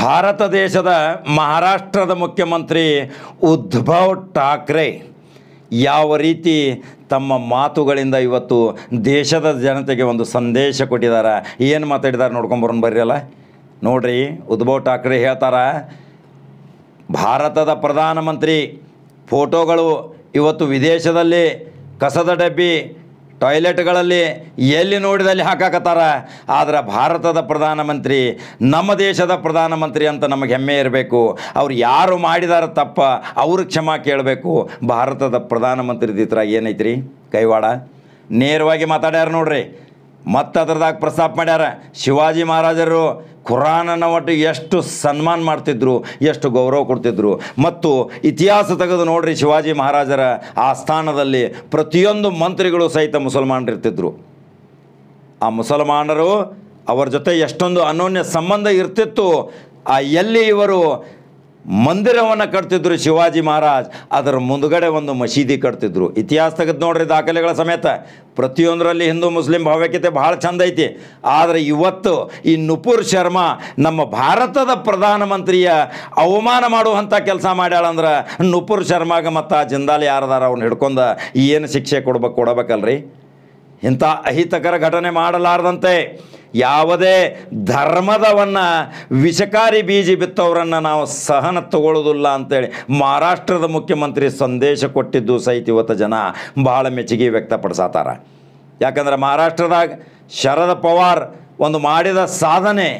ಭಾರತ ದೇಶದ ಮಹಾರಾಷ್ಟ್ರದ ಮುಖ್ಯಮಂತ್ರಿ ಉದ್ಭವ್ ಠಾಕ್ರೆ ಯಾವ ರೀತಿ ತಮ್ಮ ಮಾತುಗಳಿಂದ ಇವತ್ತು ದೇಶದ ಜನತೆಗೆ ಒಂದು ಸಂದೇಶ ಕೊಟ್ಟಿದ್ದಾರೆ ಏನು ಮಾತಾಡಿದ್ದಾರೆ ನೋಡ್ಕೊಂಬರೋನು ಬರ್ರಲ್ಲ ನೋಡ್ರಿ ಉದ್ಭವ್ ಠಾಕ್ರೆ ಹೇಳ್ತಾರ ಭಾರತದ ಪ್ರಧಾನಮಂತ್ರಿ ಫೋಟೋಗಳು ಇವತ್ತು ವಿದೇಶದಲ್ಲಿ ಕಸದ ಡಬ್ಬಿ ಟಾಯ್ಲೆಟ್ಗಳಲ್ಲಿ ಎಲ್ಲಿ ನೋಡಿದಲ್ಲಿ ಹಾಕಾಕತ್ತಾರ ಆದರೆ ಭಾರತದ ಪ್ರಧಾನಮಂತ್ರಿ ನಮ್ಮ ದೇಶದ ಪ್ರಧಾನಮಂತ್ರಿ ಅಂತ ನಮಗೆ ಹೆಮ್ಮೆ ಇರಬೇಕು ಅವ್ರು ಯಾರು ಮಾಡಿದಾರ ತಪ್ಪ ಅವ್ರಿಗೆ ಕ್ಷಮಾ ಕೇಳಬೇಕು ಭಾರತದ ಪ್ರಧಾನಮಂತ್ರಿ ದಿತ್ರ ಏನೈತ್ರಿ ಕೈವಾಡ ನೇರವಾಗಿ ಮಾತಾಡ್ಯಾರ ನೋಡ್ರಿ ಮತ್ತದ್ರದಾಗ ಪ್ರಸ್ತಾಪ ಮಾಡ್ಯಾರ ಶಿವಾಜಿ ಮಹಾರಾಜರು ಕುರಾನನ ಒಟ್ಟು ಎಷ್ಟು ಸನ್ಮಾನ ಮಾಡ್ತಿದ್ರು ಎಷ್ಟು ಗೌರವ ಕೊಡ್ತಿದ್ರು ಮತ್ತು ಇತಿಹಾಸ ತೆಗೆದು ನೋಡ್ರಿ ಶಿವಾಜಿ ಮಹಾರಾಜರ ಆ ಸ್ಥಾನದಲ್ಲಿ ಪ್ರತಿಯೊಂದು ಮಂತ್ರಿಗಳು ಸಹಿತ ಇರ್ತಿದ್ರು ಆ ಮುಸಲ್ಮಾನರು ಅವರ ಜೊತೆ ಎಷ್ಟೊಂದು ಅನೋನ್ಯ ಸಂಬಂಧ ಇರ್ತಿತ್ತು ಆ ಎಲ್ಲಿ ಇವರು ಮಂದಿರವನ್ನು ಕಟ್ತಿದ್ರು ಶಿವಾಜಿ ಮಹಾರಾಜ್ ಅದರ ಮುಂದುಗಡೆ ಒಂದು ಮಸೀದಿ ಕಟ್ತಿದ್ರು ಇತಿಹಾಸ ತೆಗೆದು ನೋಡ್ರಿ ದಾಖಲೆಗಳ ಸಮೇತ ಪ್ರತಿಯೊಂದರಲ್ಲಿ ಹಿಂದೂ ಮುಸ್ಲಿಂ ಭಾವೈಕ್ಯತೆ ಭಾಳ ಚಂದ ಐತಿ ಆದರೆ ಇವತ್ತು ಈ ನುಪುರ್ ಶರ್ಮಾ ನಮ್ಮ ಭಾರತದ ಪ್ರಧಾನಮಂತ್ರಿಯ ಅವಮಾನ ಮಾಡುವಂಥ ಕೆಲಸ ಮಾಡ್ಯಾಳಂದ್ರೆ ನುಪುರ್ ಶರ್ಮಾಗ ಮತ್ತು ಆ ಜಿಂದಾಲಿ ಯಾರದಾರ ಅವ್ನು ಹಿಡ್ಕೊಂಡು ಏನು ಶಿಕ್ಷೆ ಕೊಡ್ಬೇಕು ಕೊಡಬೇಕಲ್ರಿ ಇಂಥ ಅಹಿತಕರ ಘಟನೆ ಮಾಡಲಾರದಂತೆ ಯಾವುದೇ ಧರ್ಮದವನ್ನು ವಿಷಕಾರಿ ಬೀಜಿ ಬಿತ್ತವರನ್ನು ನಾವು ಸಹನ ತಗೊಳ್ಳೋದಿಲ್ಲ ಅಂತೇಳಿ ಮಹಾರಾಷ್ಟ್ರದ ಮುಖ್ಯಮಂತ್ರಿ ಸಂದೇಶ ಕೊಟ್ಟಿದ್ದು ಸಹಿತ ಇವತ್ತು ಜನ ಬಹಳ ಮೆಚ್ಚುಗೆ ವ್ಯಕ್ತಪಡಿಸತ್ತಾರ ಯಾಕಂದ್ರೆ ಮಹಾರಾಷ್ಟ್ರದಾಗ ಶರದ್ ಪವಾರ್ ಒಂದು ಮಾಡಿದ ಸಾಧನೆ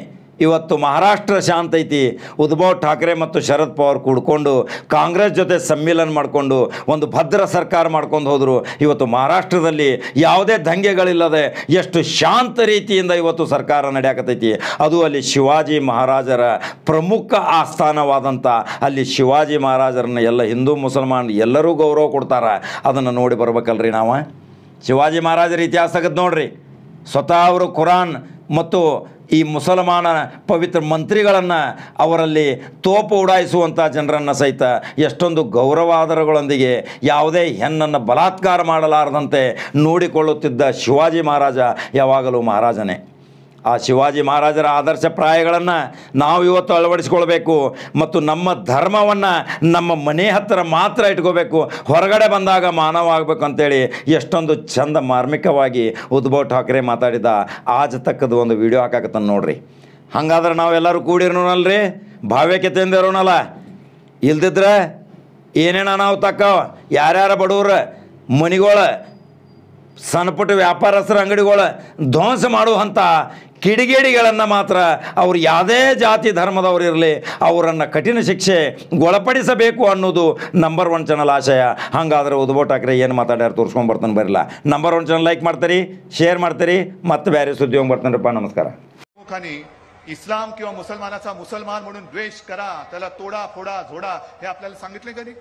ಇವತ್ತು ಮಹಾರಾಷ್ಟ್ರ ಶಾಂತ ಐತಿ ಉದ್ಭವ್ ಠಾಕ್ರೆ ಮತ್ತು ಶರದ್ ಪವಾರ್ ಕೂಡ್ಕೊಂಡು ಕಾಂಗ್ರೆಸ್ ಜೊತೆ ಸಮ್ಮಿಲನ ಮಾಡಿಕೊಂಡು ಒಂದು ಭದ್ರ ಸರ್ಕಾರ ಮಾಡ್ಕೊಂಡು ಹೋದರು ಇವತ್ತು ಮಹಾರಾಷ್ಟ್ರದಲ್ಲಿ ಯಾವುದೇ ದಂಗೆಗಳಿಲ್ಲದೆ ಎಷ್ಟು ಶಾಂತ ರೀತಿಯಿಂದ ಇವತ್ತು ಸರ್ಕಾರ ನಡೆಯಾಕತೈತಿ ಅದು ಅಲ್ಲಿ ಶಿವಾಜಿ ಮಹಾರಾಜರ ಪ್ರಮುಖ ಆಸ್ಥಾನವಾದಂಥ ಅಲ್ಲಿ ಶಿವಾಜಿ ಮಹಾರಾಜರನ್ನ ಎಲ್ಲ ಹಿಂದೂ ಮುಸಲ್ಮಾನ್ ಎಲ್ಲರೂ ಗೌರವ ಕೊಡ್ತಾರೆ ಅದನ್ನು ನೋಡಿ ಬರ್ಬೇಕಲ್ರಿ ನಾವು ಶಿವಾಜಿ ಮಹಾರಾಜರ ಇತಿಹಾಸ ನೋಡ್ರಿ ಸ್ವತಃ ಅವರು ಕುರಾನ್ ಮತ್ತು ಈ ಮುಸಲ್ಮಾನ ಪವಿತ್ರ ಮಂತ್ರಿಗಳನ್ನು ಅವರಲ್ಲಿ ತೋಪ ಉಡಾಯಿಸುವಂಥ ಜನರನ್ನು ಸಹಿತ ಎಷ್ಟೊಂದು ಗೌರವಾದರಗಳೊಂದಿಗೆ ಯಾವುದೇ ಹೆಣ್ಣನ್ನು ಬಲಾತ್ಕಾರ ಮಾಡಲಾರದಂತೆ ನೋಡಿಕೊಳ್ಳುತ್ತಿದ್ದ ಶಿವಾಜಿ ಮಹಾರಾಜ ಯಾವಾಗಲೂ ಮಹಾರಾಜನೇ ಆ ಶಿವಾಜಿ ಮಹಾರಾಜರ ಆದರ್ಶ ಪ್ರಾಯಗಳನ್ನು ನಾವು ಇವತ್ತು ಅಳವಡಿಸ್ಕೊಳ್ಬೇಕು ಮತ್ತು ನಮ್ಮ ಧರ್ಮವನ್ನು ನಮ್ಮ ಮನೆ ಹತ್ತಿರ ಮಾತ್ರ ಇಟ್ಕೋಬೇಕು ಹೊರಗಡೆ ಬಂದಾಗ ಮಾನವ ಆಗಬೇಕು ಅಂತೇಳಿ ಎಷ್ಟೊಂದು ಚಂದ ಮಾರ್ಮಿಕವಾಗಿ ಉದ್ಭವ್ ಠಾಕ್ರೆ ಮಾತಾಡಿದ ಆಜ ತಕ್ಕದ ಒಂದು ವಿಡಿಯೋ ಹಾಕಾಕತ್ತಾನೆ ನೋಡ್ರಿ ಹಾಗಾದ್ರೆ ನಾವೆಲ್ಲರೂ ರೀ ಭಾವ್ಯಕ್ಕೆ ತಿಂದಿರೋನಲ್ಲ ಇಲ್ದಿದ್ರೆ ಏನೇನ ನಾವು ತಕ್ಕ ಯಾರ್ಯಾರ ಬಡವ್ರ ಮನಿಗಳ ಸಣ್ಣಪುಟ್ಟ ವ್ಯಾಪಾರಸ್ಥರ ಅಂಗಡಿಗಳು ಧ್ವಂಸ ಮಾಡುವಂಥ ಕಿಡಿಗೇಡಿಗಳನ್ನು ಮಾತ್ರ ಅವರು ಯಾವುದೇ ಜಾತಿ ಧರ್ಮದವರು ಇರಲಿ ಅವರನ್ನು ಕಠಿಣ ಶಿಕ್ಷೆ ಒಳಪಡಿಸಬೇಕು ಅನ್ನೋದು ನಂಬರ್ ಒನ್ ಚಾನಲ್ ಆಶಯ ಹಾಗಾದರೆ ಉದ್ಭೋಟ ಠಾಕ್ರೆ ಏನು ಮಾತಾಡ್ಯಾರ ತೋರಿಸ್ಕೊಂಡು ಬರ್ತಾನೆ ಬರಲ್ಲ ನಂಬರ್ ಒನ್ ಚಾನಲ್ ಲೈಕ್ ಮಾಡ್ತೀರಿ ಶೇರ್ ಮಾಡ್ತೀರಿ ಮತ್ತೆ ಬೇರೆ ಸುದ್ದಿ ಹೋಗಿ ನಮಸ್ಕಾರ ನಮಸ್ಕಾರ इस्लाम किंवा मुसलमानाचा मुसलमान म्हणून द्वेष करा त्याला तोडा फोडा जोड़ा हे आपल्याला सांगितले कधी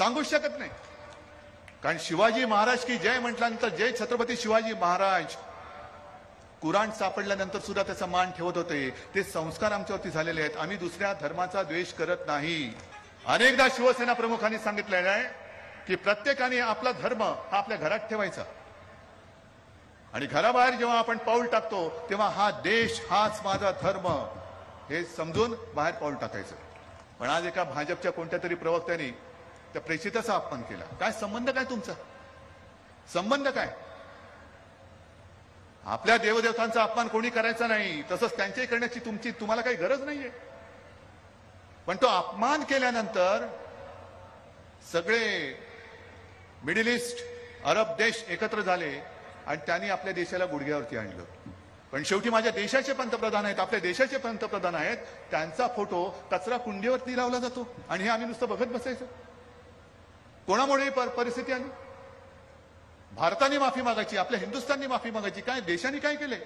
सांगू शकत नाही कारण शिवाजी महाराज की जय म्हटल्यानंतर जय छत्रपती शिवाजी महाराज कुराण सापडल्यानंतर सुद्धा त्याचा मान ठेवत होते ते संस्कार आमच्यावरती झालेले आहेत आम्ही दुसऱ्या धर्माचा द्वेष करत नाही अनेकदा शिवसेना प्रमुखांनी सांगितलेलं आहे की प्रत्येकाने आपला धर्म हा आपल्या घरात ठेवायचा आणि घराबाहेर जेव्हा आपण पाऊल टाकतो तेव्हा हा देश हाच माझा धर्म हे समजून बाहेर पाऊल टाकायचं पण आज एका भाजपच्या कोणत्या तरी प्रवक्त्याने त्या प्रेषिताचा अपमान केला काय संबंध काय तुमचा संबंध काय आपल्या देवदेवतांचा अपमान कोणी करायचा नाही तसंच त्यांच्याही करण्याची तुमची तुम्हाला काही गरज नाहीये पण तो अपमान केल्यानंतर सगळे मिडिल ईस्ट अरब देश एकत्र झाले आणि त्यांनी आपल्या देशाला गुडघ्यावरती आणलं पण शेवटी माझ्या देशाचे पंतप्रधान आहेत आपल्या देशाचे पंतप्रधान आहेत त्यांचा फोटो कचरा कुंडीवरती लावला जातो आणि हे आम्ही नुसतं बघत बसायचं कोणामुळे परिस्थिती आली भारताने माफी मागायची आपल्या हिंदुस्थानने माफी मागायची काय देशाने काय केले